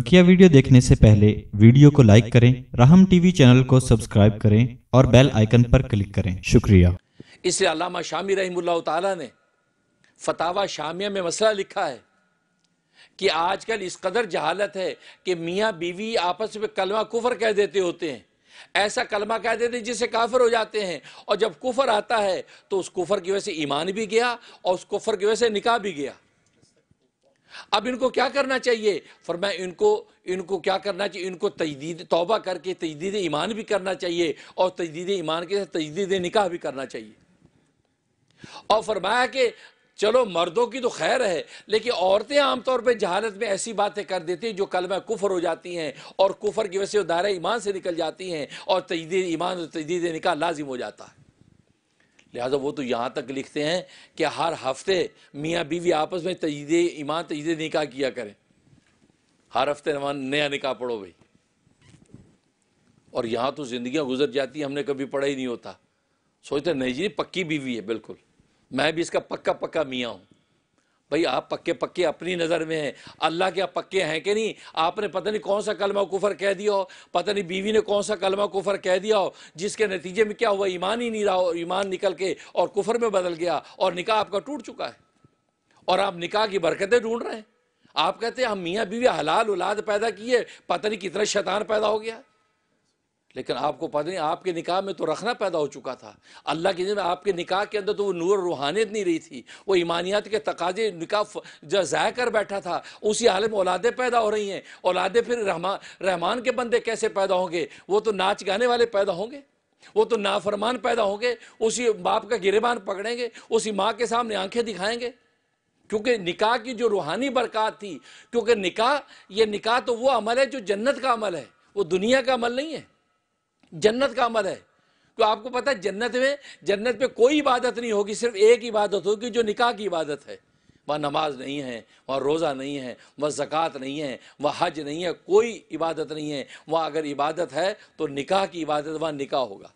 बकिया वीडियो देखने से पहले वीडियो को लाइक करें राहम टीवी चैनल को सब्सक्राइब करें और बेल आइकन पर क्लिक करें शुक्रिया इसलिए अलामा शामी रही ने फतावा शामिया में मसला लिखा है कि आजकल इस कदर जहालत है कि मियाँ बीवी आपस में कलमा कुफर कह देते होते हैं ऐसा कलमा कह देते हैं जिसे काफर हो जाते हैं और जब कुफर आता है तो उस कुफर की वजह से ईमान भी गया और उस कुफर की वजह से निकाह भी गया अब इनको क्या करना चाहिए फरमाया इनको इनको क्या करना चाहिए इनको तजदीद तोबा करके तजदीद ईमान भी करना चाहिए और तजदीद ईमान के साथ तजदीद निकाह भी करना चाहिए और फरमाया कि चलो मर्दों की तो खैर है लेकिन औरतें आमतौर पर जहालत में ऐसी बातें कर देती हैं जो कल में कुफर हो जाती हैं और कुफर की वजह से दायरा ईमान से निकल जाती हैं और तजदीद ईमान और तजदीद निकाह लाजिम हो जाता है लिहाजा वो तो यहाँ तक लिखते हैं कि हर हफ्ते मियाँ बीवी आपस में तजीद ईमान तजीद निकाह किया करें हर हफ्ते नया निकाह पढ़ो भाई और यहाँ तो जिंदगी गुजर जाती हैं हमने कभी पढ़ा ही नहीं होता सोचते नहीं जी पक्की बीवी है बिल्कुल मैं भी इसका पक्का पक्का मियाँ हूँ भाई आप पक्के पक्के अपनी नज़र में हैं अल्लाह के आप पक्के हैं कि नहीं आपने पता नहीं कौन सा कलमा कुफर कह दिया हो पता नहीं बीवी ने कौन सा कलमा कुफर कह दिया हो जिसके नतीजे में क्या हुआ ईमान ही नहीं रहा हो ईमान निकल के और कुफर में बदल गया और निकाह आपका टूट चुका है और आप निकाह की बरकतें ढूंढ रहे हैं आप कहते हैं हम मियाँ बीवी हलाल उलाद पैदा किए पता नहीं कितना शैतान पैदा हो गया लेकिन आपको पता नहीं आपके निकाह में तो रखना पैदा हो चुका था अल्लाह के जिनमें आपके निकाह के अंदर तो वो नूर रूहानियत नहीं रही थी वो ईमानियात के तकाजे निकाह जो ज़ाय कर बैठा था उसी हाल में औलादें पैदा हो रही हैं औलादें फिर रहमान रहमान के बंदे कैसे पैदा होंगे वो तो नाच गाने वाले पैदा होंगे वो तो नाफरमान पैदा होंगे उसी बाप का गिरेबान पकड़ेंगे उसी माँ के सामने आंखें दिखाएंगे क्योंकि निकाह की जो रूहानी बरकत थी क्योंकि निकाह ये निकाह तो वो अमल है जो जन्नत का अमल है वो दुनिया का अमल नहीं है जन्नत का अमल है तो आपको पता है जन्नत में जन्नत पे कोई इबादत नहीं होगी सिर्फ एक इबादत होगी जो निकाह की इबादत है वह नमाज नहीं है वह रोज़ा नहीं है वह ज़क़़त नहीं है वह हज नहीं है कोई इबादत नहीं है वह अगर इबादत है तो निकाह की इबादत वह निकाह होगा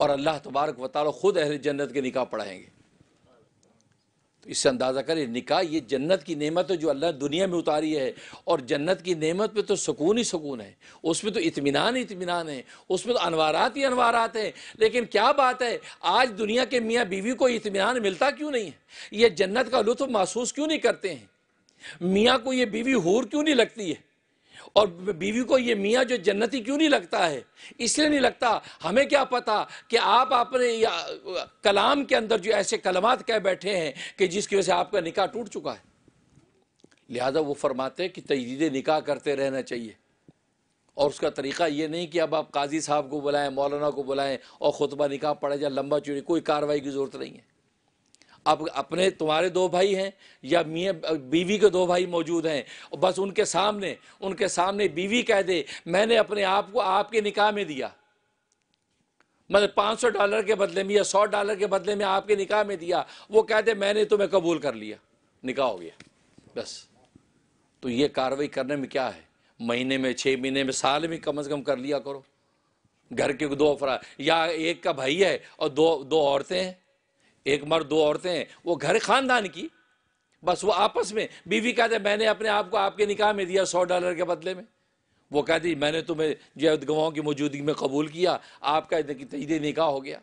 और अल्लाह तबारक वाली ख़ुद अहल जन्नत के निकाह पढ़ाएंगे तो इससे अंदाज़ा करें निकाह ये जन्नत की नेमत है जो अल्लाह दुनिया में उतारी है और जन्नत की नेमत पे तो सुकून ही सुकून है उसमें तो इतमान ही इतमान है उसमें तो अनवारात ही अनवारात हैं लेकिन क्या बात है आज दुनिया के मियाँ बीवी को इतमान मिलता क्यों नहीं है ये जन्नत का लुत्फ महसूस क्यों नहीं करते हैं मियाँ को ये बीवी हूर क्यों नहीं लगती है और बीवी को ये मियाँ जो जन्नती क्यों नहीं लगता है इसलिए नहीं लगता हमें क्या पता कि आप अपने कलाम के अंदर जो ऐसे कलमात कह बैठे हैं कि जिसकी वजह से आपका निकाह टूट चुका है लिहाजा वो फरमाते हैं कि तजीदे निकाह करते रहना चाहिए और उसका तरीका ये नहीं कि अब आप काजी साहब को बुलाएं मौलाना को बुलाएं और खुतबा निकाह पढ़ा जाए लंबा चूड़ी कोई कार्रवाई की ज़रूरत नहीं है अब अपने तुम्हारे दो भाई हैं या मियाँ बीवी के दो भाई मौजूद हैं बस उनके सामने उनके सामने बीवी कह दे मैंने अपने आप को आपके निकाह में दिया मतलब 500 डॉलर के बदले में या 100 डॉलर के बदले में आपके निकाह में दिया वो कहते मैंने तुम्हें कबूल कर लिया निकाह हो गया बस तो ये कार्रवाई करने में क्या है महीने में छः महीने में साल में कम से कम कर लिया करो घर के दो अफरा या एक का भाई है और दो दो औरतें हैं एक मर्द दो औरतें हैं वो घर खानदान की बस वो आपस में बीवी कहते मैंने अपने आप को आपके निकाह में दिया सौ डॉलर के बदले में वो कहती मैंने तुम्हें जैद गवाहों की मौजूदगी में कबूल किया आपका तजीद निकाह हो गया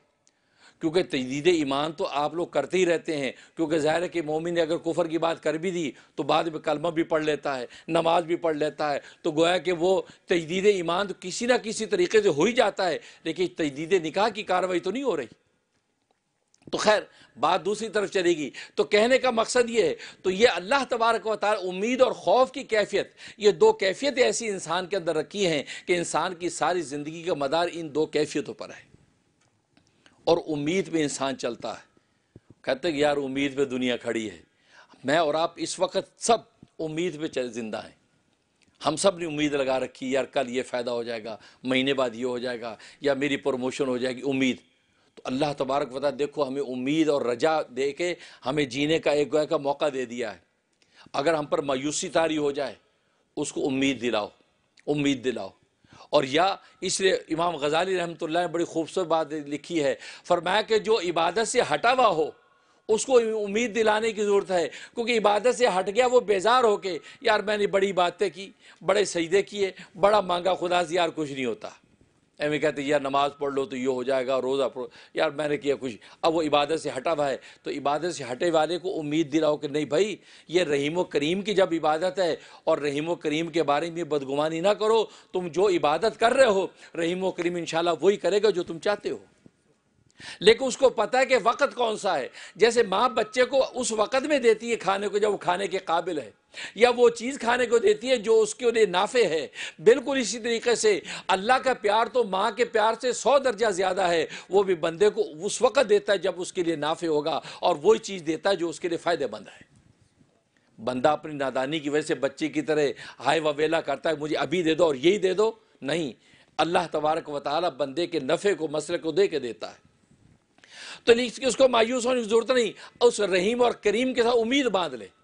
क्योंकि तजदीद ईमान तो आप लोग करते ही रहते हैं क्योंकि ज़ाहिर है कि मोमिन ने अगर कुफर की बात कर भी दी तो बाद में कलमा भी पढ़ लेता है नमाज भी पढ़ लेता है तो गोया कि वो तजदीद ईमान तो किसी ना किसी तरीके से हो ही जाता है लेकिन तजदीद निकाह की कार्रवाई तो नहीं हो रही तो खैर बात दूसरी तरफ चलेगी तो कहने का मकसद ये है तो ये अल्लाह तबारक व तार उम्मीद और खौफ की कैफियत ये दो कैफियतें ऐसी इंसान के अंदर रखी हैं कि इंसान की सारी ज़िंदगी का मदार इन दो कैफियतों पर है और उम्मीद में इंसान चलता है कहते कि यार उम्मीद पे दुनिया खड़ी है मैं और आप इस वक्त सब उम्मीद पे ज़िंदा हैं हम सब ने उम्मीद लगा रखी यार कल ये फ़ायदा हो जाएगा महीने बाद ये हो जाएगा या मेरी प्रमोशन हो जाएगी उम्मीद तो अल्लाह तबारक वाली देखो हमें उम्मीद और रजा दे के हमें जीने का एक का मौका दे दिया है अगर हम पर मायूसी तारी हो जाए उसको उम्मीद दिलाओ उम्मीद दिलाओ और या इसलिए इमाम गजाली रहमत ने बड़ी खूबसूरत बात लिखी है फरमाया कि जो इबादत से हटा हुआ हो उसको उम्मीद दिलाने की ज़रूरत है क्योंकि इबादत से हट गया वो बेजार होके यार मैंने बड़ी बातें की बड़े सजदे किए बड़ा मांगा खुदा से यार कुछ नहीं होता एवं कहते यार नमाज पढ़ लो तो ये हो जाएगा रोज़ा पढ़ो यार मैंने किया कुछ अब वो इबादत से हटा हुआ है तो इबादत से हटे वाले को उम्मीद दिलाओ कि नहीं भाई ये रहीम करीम की जब इबादत है और रहीम करीम के बारे में बदगुमानी ना करो तुम जो इबादत कर रहे हो रहीम करीम इन वही करेगा जो तुम चाहते हो लेकिन उसको पता है कि वक़्त कौन सा है जैसे माँ बच्चे को उस वक़्त में देती है खाने को जब वो खाने के काबिल है या वो चीज़ खाने को देती है जो उसके लिए नाफे है बिल्कुल इसी तरीके से अल्लाह का प्यार तो माँ के प्यार से सौ दर्जा ज़्यादा है वो भी बंदे को उस वक़्त देता है जब उसके लिए नाफे होगा और वही चीज़ देता है जो उसके लिए फ़ायदेमंद है बंदा अपनी नादानी की वजह से बच्चे की तरह हाय ववेला करता है मुझे अभी दे दो और यही दे दो नहीं अल्लाह तबारक वाली बंदे के नफ़े को मसले को दे के देता है तो नहीं उसको मायूस होने की जरूरत नहीं उस रहीम और करीम के साथ उम्मीद बांध ले